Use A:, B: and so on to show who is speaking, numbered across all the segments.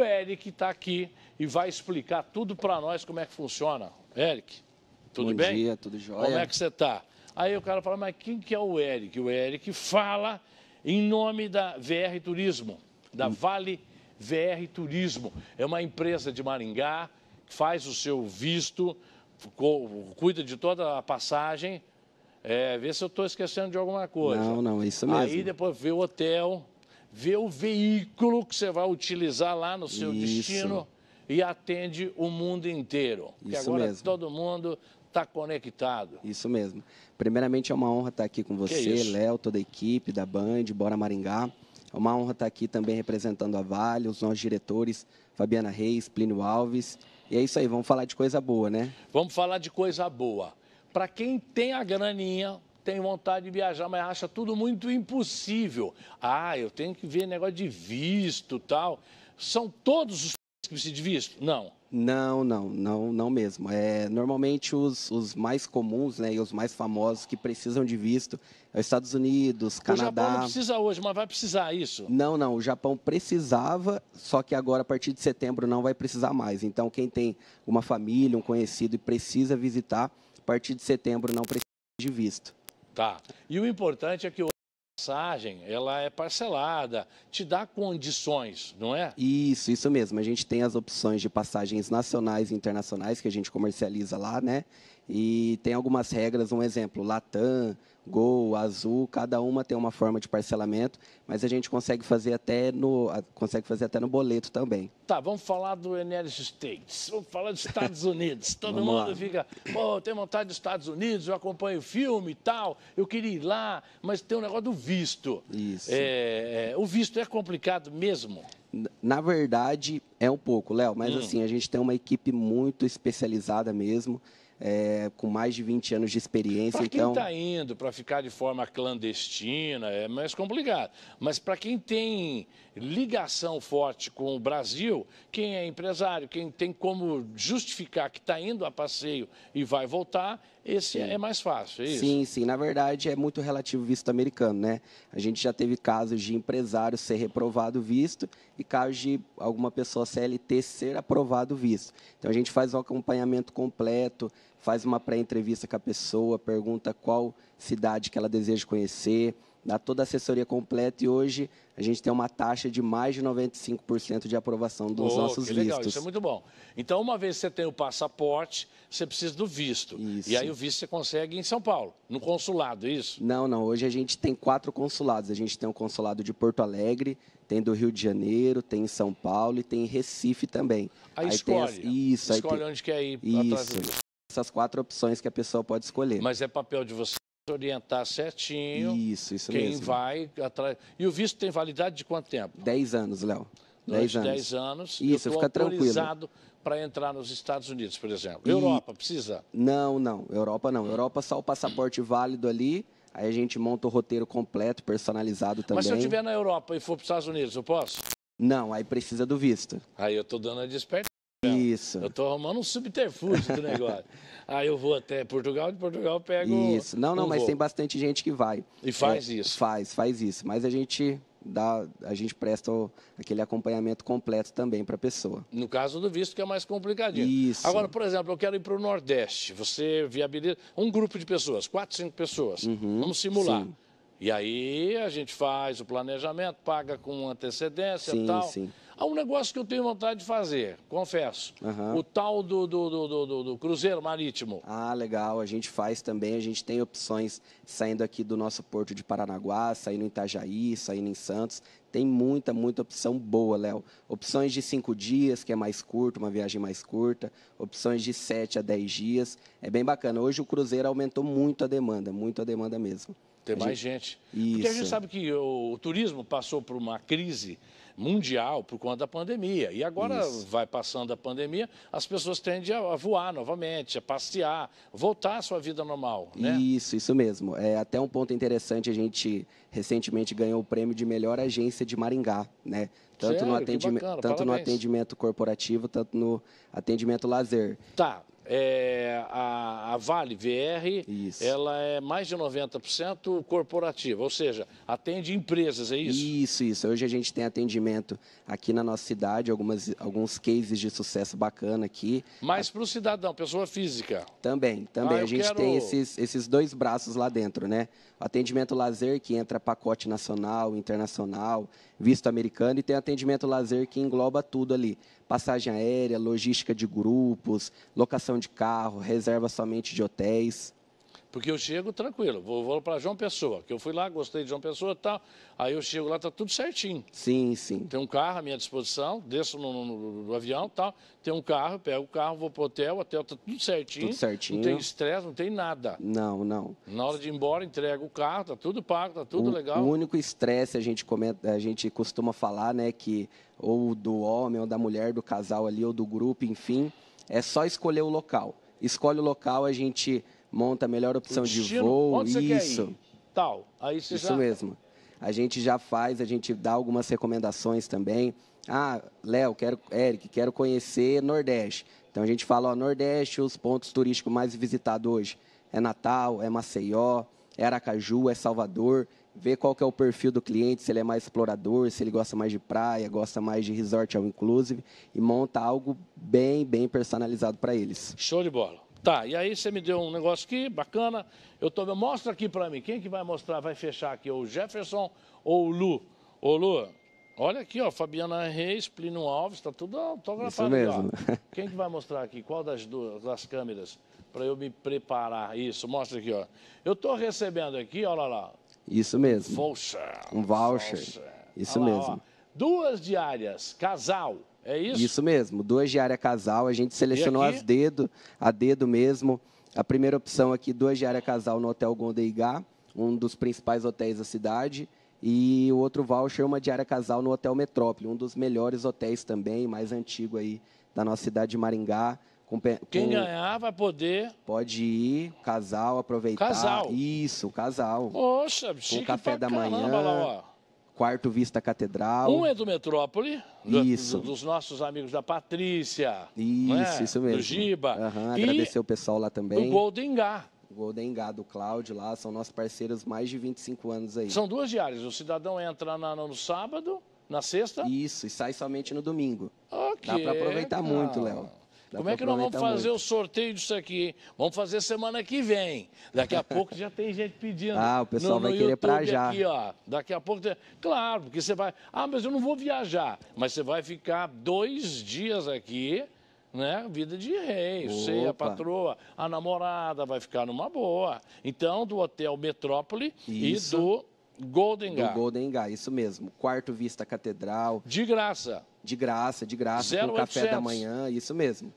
A: o Eric está aqui e vai explicar tudo para nós como é que funciona. Eric, tudo Bom bem? Bom dia, tudo jóia. Como é que você está? Aí o cara fala, mas quem que é o Eric? O Eric fala em nome da VR Turismo, da hum. Vale VR Turismo. É uma empresa de Maringá que faz o seu visto, cuida de toda a passagem, é, vê se eu estou esquecendo de alguma coisa. Não,
B: não, é isso mesmo. Aí
A: depois vê o hotel, vê o veículo que você vai utilizar lá no seu Isso. destino e atende o mundo inteiro. Porque Isso agora mesmo. todo mundo está conectado.
B: Isso mesmo. Primeiramente, é uma honra estar aqui com você, Léo, toda a equipe da Band, Bora Maringá. É uma honra estar aqui também representando a Vale, os nossos diretores, Fabiana Reis, Plínio Alves. E é isso aí, vamos falar de coisa boa, né?
A: Vamos falar de coisa boa. Para quem tem a graninha, tem vontade de viajar, mas acha tudo muito impossível. Ah, eu tenho que ver negócio de visto tal. São todos os que precisam de visto? Não.
B: Não, não, não, não mesmo. É, normalmente os, os mais comuns né, e os mais famosos que precisam de visto é os Estados Unidos, Canadá. O Japão não precisa hoje, mas vai precisar é isso? Não, não. O Japão precisava, só que agora, a partir de setembro, não vai precisar mais. Então, quem tem uma família, um conhecido e precisa visitar, a partir de setembro não precisa de visto.
A: Tá. E o importante é que a passagem ela é parcelada, te dá condições,
B: não é? Isso, isso mesmo. A gente tem as opções de passagens nacionais e internacionais que a gente comercializa lá, né? E tem algumas regras, um exemplo, Latam, Gol, Azul, cada uma tem uma forma de parcelamento, mas a gente consegue fazer até no, consegue fazer até no boleto também.
A: Tá, vamos falar do Energy States, vamos falar dos Estados Unidos. Todo vamos mundo lá. fica, pô, tem vontade dos Estados Unidos, eu acompanho filme e tal, eu queria ir lá, mas tem um negócio do
B: visto. Isso.
A: É, é o visto é complicado mesmo?
B: Na verdade, é um pouco, Léo, mas hum. assim, a gente tem uma equipe muito especializada mesmo é, com mais de 20 anos de experiência. Para então... quem está
A: indo para ficar de forma clandestina é mais complicado. Mas para quem tem ligação forte com o Brasil, quem é empresário, quem tem como justificar que está indo a passeio e vai voltar, esse sim. é mais fácil, é isso? Sim,
B: sim. Na verdade, é muito relativo visto americano, né? A gente já teve casos de empresário ser reprovado visto e casos de alguma pessoa CLT ser aprovado visto. Então, a gente faz o acompanhamento completo, faz uma pré-entrevista com a pessoa, pergunta qual cidade que ela deseja conhecer, dá toda a assessoria completa e hoje a gente tem uma taxa de mais de 95% de aprovação dos oh, nossos que legal, Isso é muito
A: bom. Então, uma vez que você tem o passaporte, você precisa do
B: visto. Isso. E aí o
A: visto você consegue em São Paulo, no consulado, é isso?
B: Não, não. Hoje a gente tem quatro consulados. A gente tem o consulado de Porto Alegre, tem do Rio de Janeiro, tem em São Paulo e tem em Recife também. Aí, aí escolhe. As... Isso, escolhe aí tem... onde quer ir. Isso essas quatro opções que a pessoa pode escolher.
A: Mas é papel de você orientar certinho. Isso, isso quem mesmo. Quem vai atrás. E o visto tem validade de quanto tempo?
B: Dez anos, Léo. Dez anos. Dez anos. Isso, fica autorizado
A: tranquilo. Para entrar nos Estados Unidos, por exemplo. E... Europa, precisa?
B: Não, não. Europa não. Europa só o passaporte válido ali. Aí a gente monta o roteiro completo, personalizado também. Mas se eu estiver
A: na Europa e for para os Estados Unidos, eu posso?
B: Não, aí precisa do visto.
A: Aí eu estou dando a desperta. Isso. Eu estou arrumando um subterfúgio do negócio. Aí eu vou até Portugal, de Portugal pego. Isso. Não, não, um mas voo. tem
B: bastante gente que vai. E faz é, isso. Faz, faz isso. Mas a gente dá, a gente presta aquele acompanhamento completo também para a pessoa.
A: No caso do visto que é mais complicadinho. Isso. Agora, por exemplo, eu quero ir para o Nordeste. Você viabiliza um grupo de pessoas, quatro, cinco pessoas. Uhum, Vamos simular. Sim. E aí a gente faz o planejamento, paga com antecedência, sim, tal. Sim. Há um negócio que eu tenho vontade de fazer, confesso.
B: Uhum. O tal do, do, do, do, cruzeiro marítimo. Ah, legal. A gente faz também. A gente tem opções saindo aqui do nosso porto de Paranaguá, saindo em Itajaí, saindo em Santos. Tem muita, muita opção boa, Léo. Opções de cinco dias, que é mais curto, uma viagem mais curta. Opções de sete a dez dias. É bem bacana. Hoje o cruzeiro aumentou muito a demanda, muito a demanda mesmo. Tem a mais
A: gente. gente. Porque a gente sabe que o, o turismo passou por uma crise mundial por conta da pandemia. E agora Isso. vai passando a pandemia, as pessoas tendem a voar novamente, a passear, voltar à sua vida normal. Né?
B: Isso, isso mesmo. É até um ponto interessante, a gente recentemente ganhou o prêmio de melhor agência de Maringá, né? Tanto, Sério? no, atendime... bacana, tanto no atendimento corporativo, tanto no atendimento lazer.
A: Tá, é, a, a, Vale VR, isso. ela é mais de 90% corporativa, ou seja, atende empresas, é isso?
B: Isso, isso. Hoje a gente tem atendimento aqui na nossa cidade, algumas, alguns cases de sucesso bacana aqui.
A: Mas para o cidadão, pessoa física?
B: Também, também. Ah, a gente quero... tem esses, esses dois braços lá dentro, né? atendimento lazer, que entra pacote nacional, internacional, visto americano, e tem atendimento lazer que engloba tudo ali passagem aérea, logística de grupos, locação de carro, reserva somente de hotéis.
A: Porque eu chego tranquilo, vou, vou para João Pessoa, que eu fui lá, gostei de João Pessoa e tal. Aí eu chego lá, tá tudo certinho. Sim, sim. Tem um carro à minha disposição, desço no, no, no, no avião e tal. Tem um carro, pego o carro, vou pro hotel, o hotel tá tudo certinho. Tudo certinho. Não tem estresse, não tem nada.
B: Não, não.
A: Na hora de ir embora, entrego o carro, tá tudo pago, tá tudo o, legal. O único
B: estresse a gente comenta, a gente costuma falar, né, que ou do homem, ou da mulher, do casal ali, ou do grupo, enfim, é só escolher o local. Escolhe o local, a gente monta a melhor opção destino, de voo, isso.
A: Tal. Aí você isso já... mesmo.
B: A gente já faz, a gente dá algumas recomendações também. Ah, Léo, quero, Eric, quero conhecer Nordeste. Então a gente fala, ó, Nordeste, os pontos turísticos mais visitados hoje. É Natal, é Maceió, é Aracaju, é Salvador ver qual que é o perfil do cliente, se ele é mais explorador, se ele gosta mais de praia, gosta mais de resort ao inclusive, e monta algo bem, bem personalizado para eles. Show de bola.
A: Tá, e aí você me deu um negócio aqui, bacana. Eu tô, mostra aqui para mim, quem que vai mostrar, vai fechar aqui, o Jefferson ou o Lu? Ô, Lu, olha aqui, ó, Fabiana Reis, Plínio Alves, tá tudo autografado. Isso mesmo. Né? Aqui, quem que vai mostrar aqui? Qual das duas, das câmeras? Para eu me preparar. Isso, mostra aqui, ó. Eu tô recebendo aqui, olha lá.
B: Isso mesmo.
A: Voucher.
B: Um voucher. Isso olha mesmo. Lá,
A: duas diárias, casal. É isso? Isso
B: mesmo, duas de área casal, a gente selecionou as dedo, a dedo mesmo. A primeira opção aqui, duas de área casal no Hotel Gondeigá, um dos principais hotéis da cidade. E o outro voucher, uma diária casal no Hotel Metrópole, um dos melhores hotéis também, mais antigo aí da nossa cidade de Maringá. Com, com, Quem ganhar
A: vai poder.
B: Pode ir, casal, aproveitar. Casal. Isso, casal. Poxa, com chique café da manhã. Lá, ó quarto vista catedral. Um
A: é do Metrópole, isso. Do, dos nossos amigos da Patrícia.
B: Isso, é? isso mesmo. Do
A: Giba. Uhum, agradecer o
B: pessoal lá também. Do Golden Gá. Golden Gá, do Cláudio lá, são nossos parceiros mais de 25 anos aí. São duas
A: diárias, o cidadão entra na, no sábado, na sexta. Isso, e sai somente no domingo. Okay, Dá para aproveitar cara. muito, Léo. Como é que nós vamos fazer muito. o sorteio disso aqui? Hein? Vamos fazer semana que vem. Daqui a pouco já tem gente pedindo. Ah, o pessoal no, vai no querer YouTube pra já. Aqui, ó. Daqui a pouco. Tem... Claro, porque você vai. Ah, mas eu não vou viajar. Mas você vai ficar dois dias aqui né? Vida de rei, Opa. você, a patroa, a namorada vai ficar numa boa. Então, do Hotel Metrópole isso. e do Golden Gate. Do
B: Golden Gate, isso mesmo. Quarto Vista Catedral. De graça. De graça, de graça, Zero com café da manhã, isso mesmo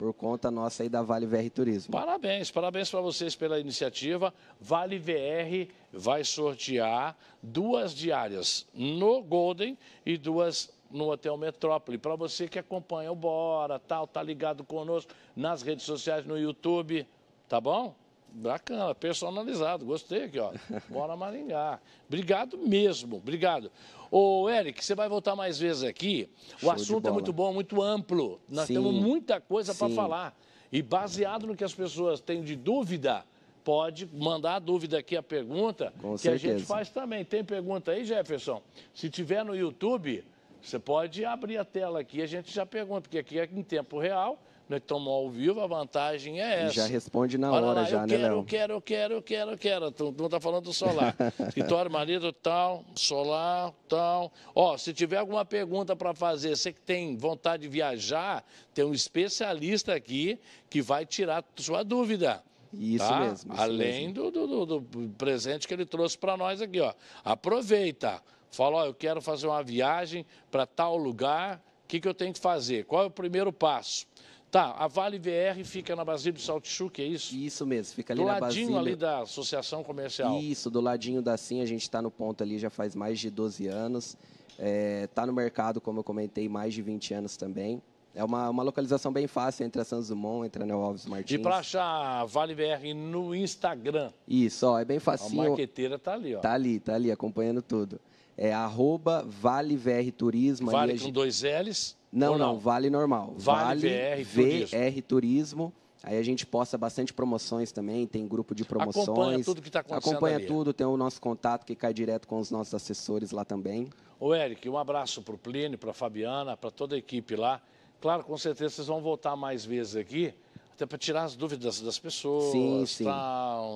B: por conta nossa aí da Vale VR Turismo.
A: Parabéns, parabéns para vocês pela iniciativa. Vale VR vai sortear duas diárias no Golden e duas no Hotel Metrópole. Para você que acompanha o Bora, tal, tá ligado conosco nas redes sociais, no YouTube, tá bom? Bacana, personalizado, gostei aqui, ó. Bora Maringá. Obrigado mesmo, obrigado. Ô, Eric, você vai voltar mais vezes aqui. O Show assunto é muito bom, muito amplo. Nós Sim. temos muita coisa para falar. E baseado no que as pessoas têm de dúvida, pode mandar a dúvida aqui, a pergunta, Com que certeza. a gente faz também. Tem pergunta aí, Jefferson? Se tiver no YouTube, você pode abrir a tela aqui, a gente já pergunta, porque aqui é em tempo real, nós estamos ao vivo, a vantagem é essa. Já
B: responde na Olha hora, lá, já, eu né, quero, Léo? Eu
A: quero, eu quero, eu quero, eu quero. Tu não está falando do solar. Escritório, marido, tal, solar, tal. Ó, se tiver alguma pergunta para fazer, você que tem vontade de viajar, tem um especialista aqui que vai tirar sua dúvida. Isso tá? mesmo. Isso Além mesmo. Do, do, do presente que ele trouxe para nós aqui, ó. Aproveita. Fala, ó, eu quero fazer uma viagem para tal lugar, o que, que eu tenho que fazer? Qual é o primeiro passo? Tá, a Vale VR fica na Basílio de Saltichuque, é isso?
B: Isso mesmo, fica ali do na Basílio. Do ladinho ali
A: da Associação Comercial. Isso,
B: do ladinho da Sim a gente está no ponto ali já faz mais de 12 anos. Está é, tá no mercado, como eu comentei, mais de 20 anos também. É uma, uma localização bem fácil entre a Santos Dumont, entre a Neo Alves Martins. E para
A: achar a Vale VR no Instagram?
B: Isso, ó, é bem fácil A marqueteira tá ali, ó. Tá ali, tá ali, acompanhando tudo. É arroba Vale VR Turismo. Vale com gente...
A: dois L's. Não,
B: não, Vale Normal. Vale, vale VR, Turismo. VR Turismo. Aí a gente posta bastante promoções também, tem grupo de promoções. Acompanha tudo que está acontecendo. Acompanha ali. tudo, tem o nosso contato que cai direto com os nossos assessores lá também.
A: Ô, Eric, um abraço para o Plínio, para a Fabiana, para toda a equipe lá. Claro, com certeza vocês vão voltar mais vezes aqui, até para tirar as dúvidas das pessoas. Sim, sim.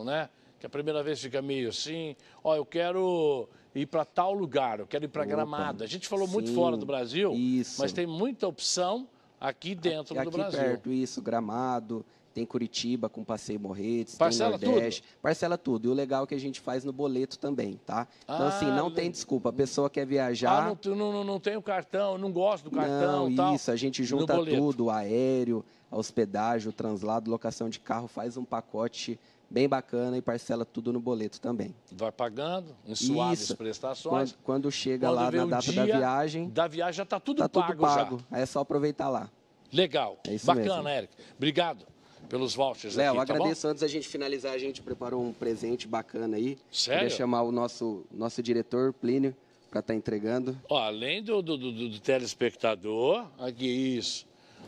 A: né? que é a primeira vez fica meio assim, ó, oh, eu quero ir para tal lugar, eu quero ir para Gramado. A gente falou Sim, muito fora do Brasil, isso. mas tem muita opção aqui dentro aqui, do Brasil. Aqui perto,
B: isso, Gramado, tem Curitiba com Passeio Morretes, Parcela tem Nordeste. Tudo. Parcela tudo. E o legal é que a gente faz no boleto também, tá? Ah, então, assim, ah, não tem desculpa. A pessoa quer viajar... Ah,
A: não, não, não tenho cartão, não gosto do cartão não, tal. isso. A gente junta tudo,
B: aéreo, hospedagem, o translado, locação de carro, faz um pacote bem bacana e parcela tudo no boleto também.
A: Vai pagando em suaves Isso. prestações. Quando,
B: quando chega quando lá na data da viagem.
A: Da viagem já está tudo tá pago. Tudo pago.
B: Já. é só aproveitar lá.
A: Legal. É isso Bacana, mesmo. Eric. Obrigado pelos vouchers Léo, aqui, tá agradeço.
B: Tá Antes da gente finalizar, a gente preparou um presente bacana aí. Sério? Queria chamar o nosso, nosso diretor, Plínio, para estar tá entregando. Ó, além do do, do, do telespectador, aqui
A: isso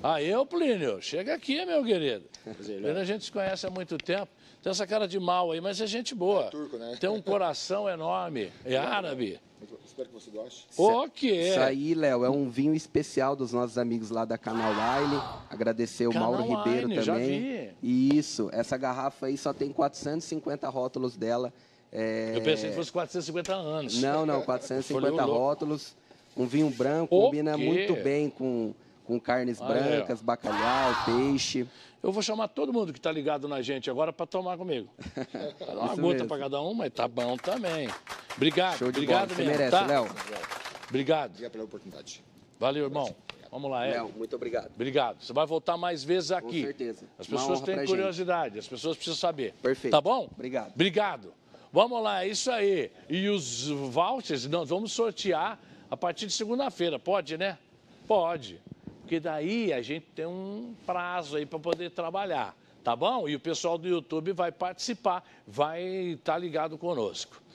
A: ah, eu, Plínio, chega aqui, meu querido. É- Plínio, a gente se conhece há muito tempo. Tem essa cara de mal aí, mas é gente boa. É turco, né? Tem um coração enorme. É árabe. Espero que você goste. Ok. É- isso aí,
B: Léo, é um vinho especial dos nossos amigos lá da Canal Wine. Agradecer o Canal Mauro Wine, Ribeiro também. E isso, essa garrafa aí só tem 450 rótulos dela. É... Eu pensei que
A: fosse 450 anos. Não, não, 450
B: rótulos. Um vinho branco okay. combina muito bem com com carnes brancas, bacalhau, peixe. Eu vou chamar todo mundo que está ligado na gente
A: agora para tomar comigo. Dá uma gota para cada um, mas tá bom também. Obrigado, Show de obrigado bola. Você mesmo, merece, tá? Léo. Obrigado. Obrigado pela oportunidade. Valeu, irmão. Vamos lá, Léo. Muito obrigado. Obrigado. Você vai voltar mais vezes aqui. Com certeza. As pessoas têm curiosidade, gente. as pessoas precisam saber. Perfeito. Tá bom? Obrigado. Obrigado. Vamos lá, é isso aí. E os vouchers, nós vamos sortear a partir de segunda-feira. Pode, né? Pode porque daí a gente tem um prazo aí para poder trabalhar, tá bom? E o pessoal do YouTube vai participar, vai estar tá ligado conosco.